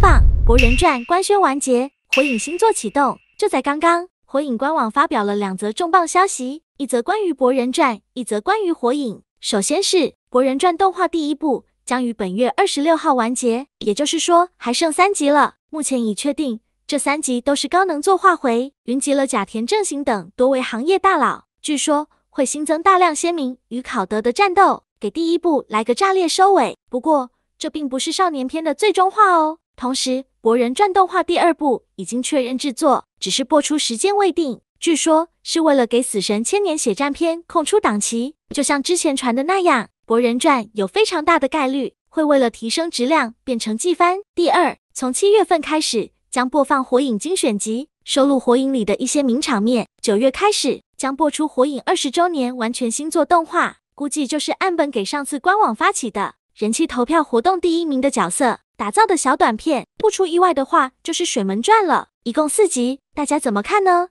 《博人传》官宣完结，《火影》新作启动。就在刚刚，《火影》官网发表了两则重磅消息，一则关于《博人传》，一则关于《火影》。首先是《博人传》动画第一部将于本月二十六号完结，也就是说还剩三集了。目前已确定，这三集都是高能作画回，云集了甲田正行等多位行业大佬。据说会新增大量鲜明与考德的战斗，给第一部来个炸裂收尾。不过，这并不是少年篇的最终话哦。同时，《博人传》动画第二部已经确认制作，只是播出时间未定。据说是为了给《死神千年血战篇》空出档期。就像之前传的那样，《博人传》有非常大的概率会为了提升质量变成季番。第二，从七月份开始将播放《火影精选集》，收录《火影》里的一些名场面。九月开始将播出《火影二十周年完全新作动画》，估计就是岸本给上次官网发起的人气投票活动第一名的角色。打造的小短片，不出意外的话就是《水门传》了，一共四集，大家怎么看呢？